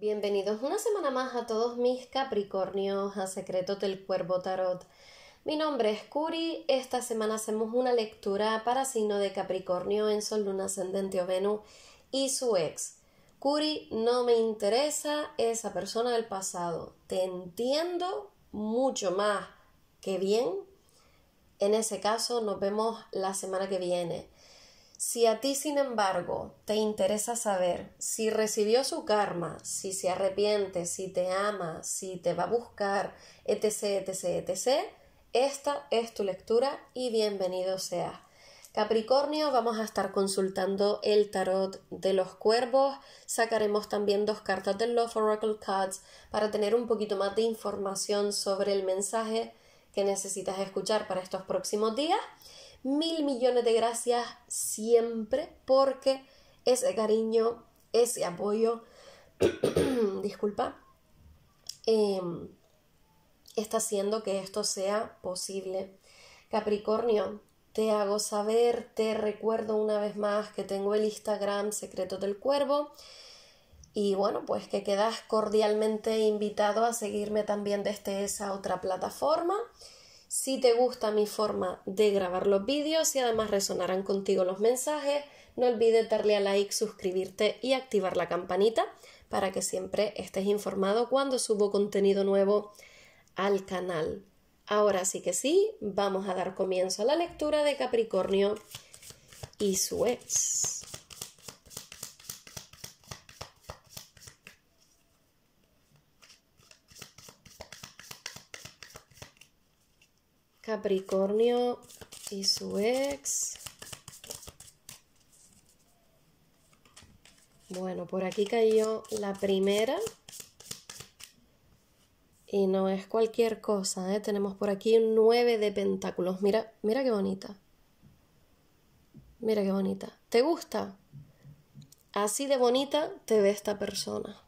Bienvenidos una semana más a todos mis Capricornios a Secretos del Cuervo Tarot. Mi nombre es Curi. Esta semana hacemos una lectura para signo de Capricornio en Sol, Luna, Ascendente o Venus y su ex. Curi, no me interesa esa persona del pasado. Te entiendo mucho más que bien. En ese caso, nos vemos la semana que viene. Si a ti, sin embargo, te interesa saber si recibió su karma, si se arrepiente, si te ama, si te va a buscar, etc., etc., etc., esta es tu lectura y bienvenido sea. Capricornio, vamos a estar consultando el tarot de los cuervos. Sacaremos también dos cartas del Love Oracle Cards para tener un poquito más de información sobre el mensaje que necesitas escuchar para estos próximos días mil millones de gracias siempre porque ese cariño, ese apoyo, disculpa, em, está haciendo que esto sea posible. Capricornio, te hago saber, te recuerdo una vez más que tengo el Instagram Secretos del Cuervo. Y bueno, pues que quedas cordialmente invitado a seguirme también desde esa otra plataforma. Si te gusta mi forma de grabar los vídeos y además resonarán contigo los mensajes, no olvides darle a like, suscribirte y activar la campanita para que siempre estés informado cuando subo contenido nuevo al canal. Ahora sí que sí, vamos a dar comienzo a la lectura de Capricornio y su ex. Capricornio y su ex. Bueno, por aquí cayó la primera. Y no es cualquier cosa, ¿eh? Tenemos por aquí un 9 de pentáculos. Mira, mira qué bonita. Mira qué bonita. ¿Te gusta? Así de bonita te ve esta persona.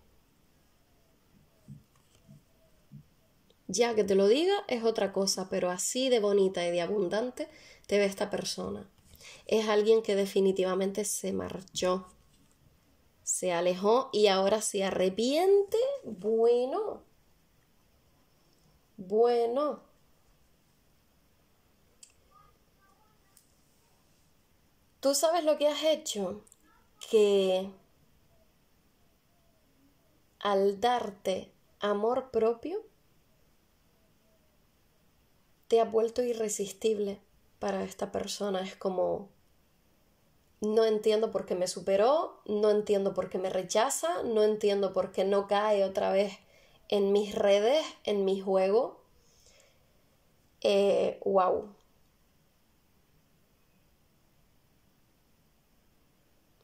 Ya que te lo diga es otra cosa, pero así de bonita y de abundante te ve esta persona. Es alguien que definitivamente se marchó, se alejó y ahora se arrepiente. Bueno, bueno. ¿Tú sabes lo que has hecho? Que al darte amor propio, te ha vuelto irresistible para esta persona. Es como, no entiendo por qué me superó, no entiendo por qué me rechaza, no entiendo por qué no cae otra vez en mis redes, en mi juego. Eh, wow.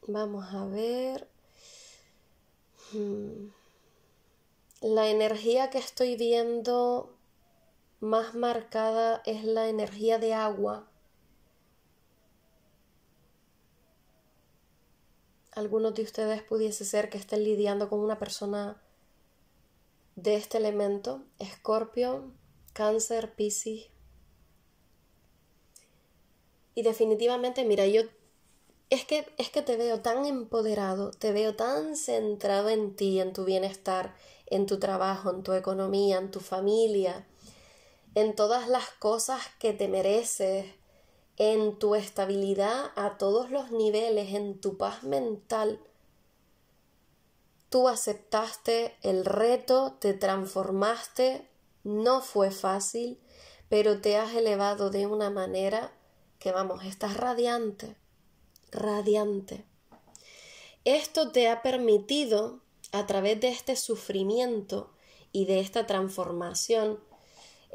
Vamos a ver. Hmm. La energía que estoy viendo más marcada es la energía de agua. Algunos de ustedes pudiese ser que estén lidiando con una persona de este elemento, escorpio, cáncer, piscis. Y definitivamente, mira, yo es que, es que te veo tan empoderado, te veo tan centrado en ti, en tu bienestar, en tu trabajo, en tu economía, en tu familia, en todas las cosas que te mereces, en tu estabilidad a todos los niveles, en tu paz mental. Tú aceptaste el reto, te transformaste, no fue fácil, pero te has elevado de una manera que vamos, estás radiante, radiante. Esto te ha permitido, a través de este sufrimiento y de esta transformación,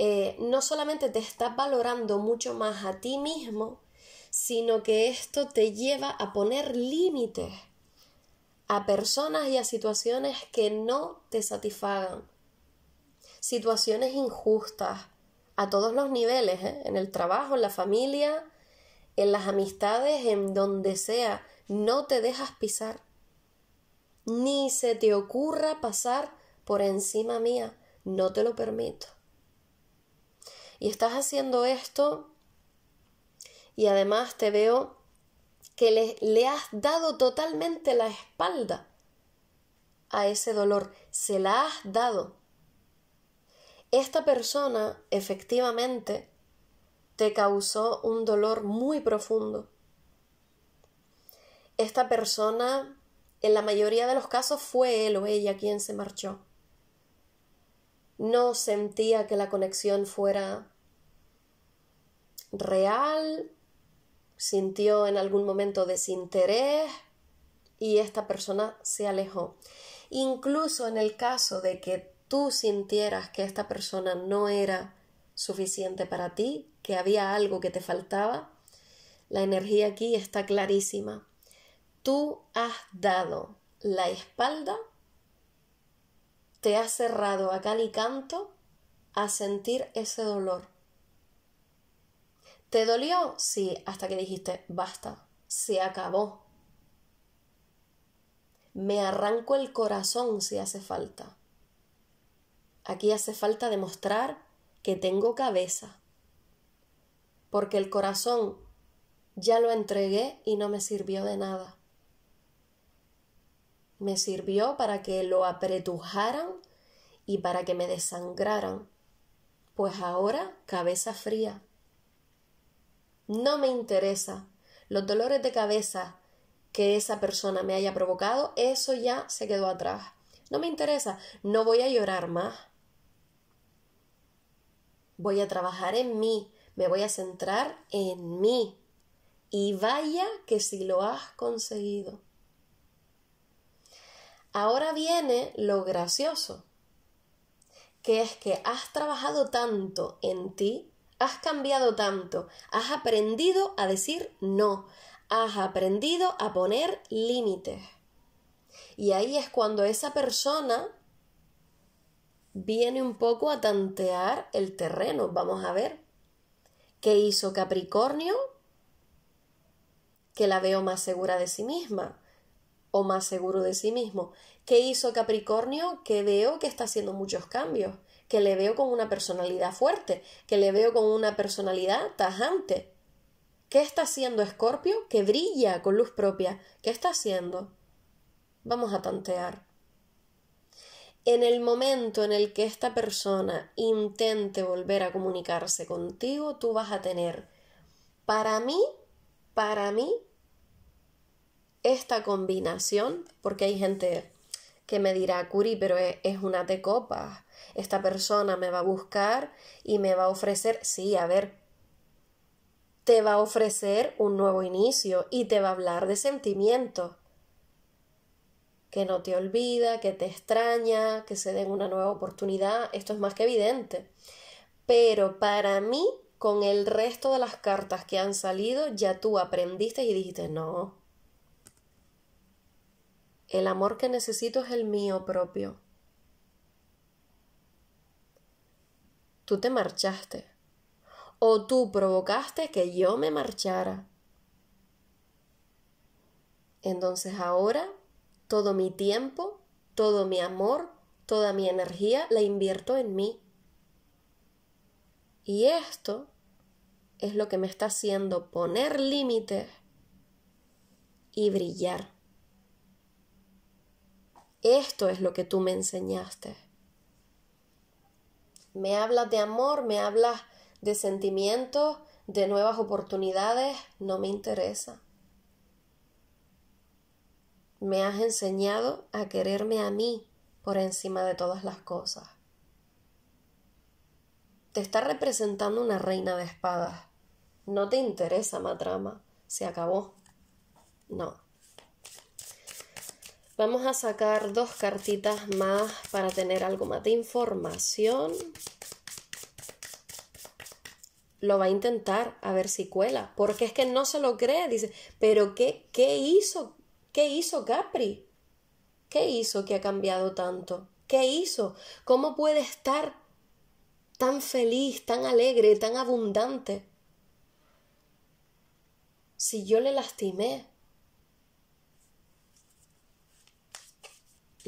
eh, no solamente te estás valorando mucho más a ti mismo, sino que esto te lleva a poner límites a personas y a situaciones que no te satisfagan, situaciones injustas a todos los niveles, ¿eh? en el trabajo, en la familia, en las amistades, en donde sea, no te dejas pisar, ni se te ocurra pasar por encima mía, no te lo permito. Y estás haciendo esto y además te veo que le, le, has dado totalmente la espalda a ese dolor, se la has dado. Esta persona efectivamente te causó un dolor muy profundo. Esta persona, en la mayoría de los casos, fue él o ella quien se marchó no sentía que la conexión fuera real, sintió en algún momento desinterés y esta persona se alejó. Incluso en el caso de que tú sintieras que esta persona no era suficiente para ti, que había algo que te faltaba, la energía aquí está clarísima. Tú has dado la espalda te has cerrado a cal y canto a sentir ese dolor. ¿Te dolió? Sí, hasta que dijiste, basta, se acabó. Me arranco el corazón si hace falta. Aquí hace falta demostrar que tengo cabeza, porque el corazón ya lo entregué y no me sirvió de nada. Me sirvió para que lo apretujaran y para que me desangraran. Pues ahora cabeza fría. No me interesa los dolores de cabeza que esa persona me haya provocado, eso ya se quedó atrás. No me interesa, no voy a llorar más. Voy a trabajar en mí, me voy a centrar en mí. Y vaya que si lo has conseguido. Ahora viene lo gracioso, que es que has trabajado tanto en ti, has cambiado tanto, has aprendido a decir no, has aprendido a poner límites. Y ahí es cuando esa persona viene un poco a tantear el terreno. Vamos a ver. ¿Qué hizo Capricornio? Que la veo más segura de sí misma o más seguro de sí mismo. ¿Qué hizo Capricornio? Que veo que está haciendo muchos cambios, que le veo con una personalidad fuerte, que le veo con una personalidad tajante. ¿Qué está haciendo Escorpio? Que brilla con luz propia. ¿Qué está haciendo? Vamos a tantear. En el momento en el que esta persona intente volver a comunicarse contigo, tú vas a tener, para mí, para mí, esta combinación, porque hay gente que me dirá, Curi, pero e, es, una tecopa. esta persona me va a buscar y me va a ofrecer, sí, a ver, te va a ofrecer un nuevo inicio y te va a hablar de sentimientos, que no te olvida, que te extraña, que se den una nueva oportunidad, esto es más que evidente. Pero para mí, con el resto de las cartas que han salido, ya tú aprendiste y dijiste, no, el amor que necesito es el mío propio. Tú te marchaste. O tú provocaste que yo me marchara. Entonces ahora todo mi tiempo, todo mi amor, toda mi energía la invierto en mí. Y esto es lo que me está haciendo poner límites y brillar. Esto es lo que tú me enseñaste. Me hablas de amor, me hablas de sentimientos, de nuevas oportunidades, no me interesa. Me has enseñado a quererme a mí por encima de todas las cosas. Te está representando una reina de espadas. No te interesa, Matrama. Se acabó. No. Vamos a sacar dos cartitas más para tener algo más de información. Lo va a intentar a ver si cuela, porque es que no se lo cree. Dice, pero ¿qué, qué hizo? ¿Qué hizo Capri? ¿Qué hizo que ha cambiado tanto? ¿Qué hizo? ¿Cómo puede estar tan feliz, tan alegre, tan abundante? Si yo le lastimé,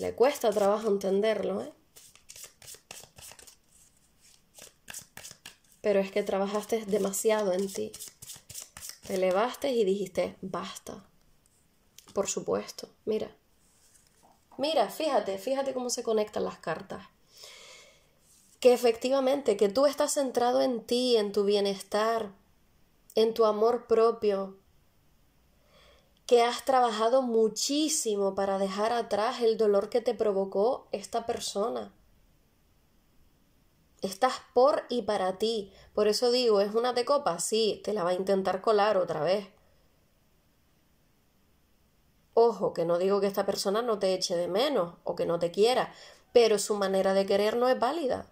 Le cuesta trabajo entenderlo, ¿eh? Pero es que trabajaste demasiado en ti. Te elevaste y dijiste, basta. Por supuesto, mira. Mira, fíjate, fíjate cómo se conectan las cartas. Que efectivamente, que tú estás centrado en ti, en tu bienestar, en tu amor propio, que has trabajado muchísimo para dejar atrás el dolor que te provocó esta persona. Estás por y para ti. Por eso digo, es una de copa, sí, te la va a intentar colar otra vez. Ojo, que no digo que esta persona no te eche de menos o que no te quiera, pero su manera de querer no es válida.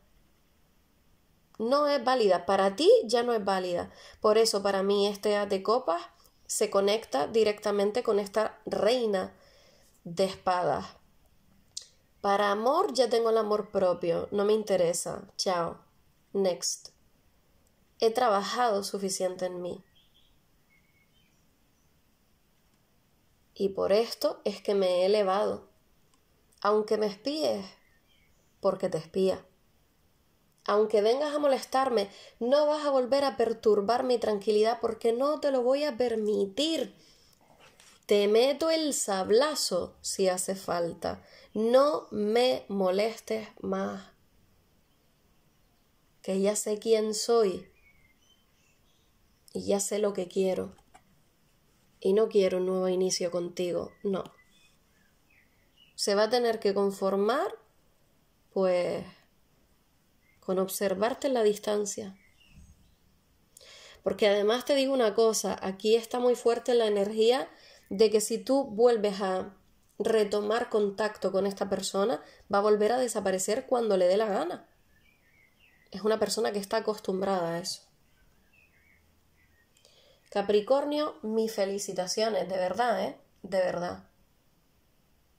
No es válida. Para ti ya no es válida. Por eso para mí este de copa se conecta directamente con esta reina de espadas. Para amor ya tengo el amor propio, no me interesa, chao, next. He trabajado suficiente en mí. Y por esto es que me he elevado, aunque me espíes, porque te espía aunque vengas a molestarme, no vas a volver a perturbar mi tranquilidad porque no te lo voy a permitir. Te meto el sablazo si hace falta. No me molestes más. Que ya sé quién soy. Y ya sé lo que quiero. Y no quiero un nuevo inicio contigo. No. Se va a tener que conformar, pues, con observarte en la distancia. Porque además te digo una cosa, aquí está muy fuerte la energía de que si tú vuelves a retomar contacto con esta persona, va a volver a desaparecer cuando le dé la gana. Es una persona que está acostumbrada a eso. Capricornio, mis felicitaciones, de verdad, ¿eh? De verdad.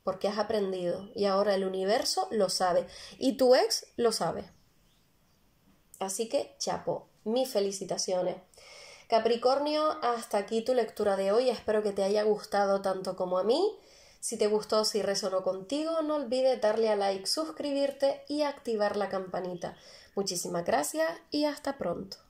Porque has aprendido y ahora el universo lo sabe y tu ex lo sabe. Así que, chapo, mis felicitaciones. Capricornio, hasta aquí tu lectura de hoy. Espero que te haya gustado tanto como a mí. Si te gustó, si resonó contigo, no olvides darle a like, suscribirte y activar la campanita. Muchísimas gracias y hasta pronto.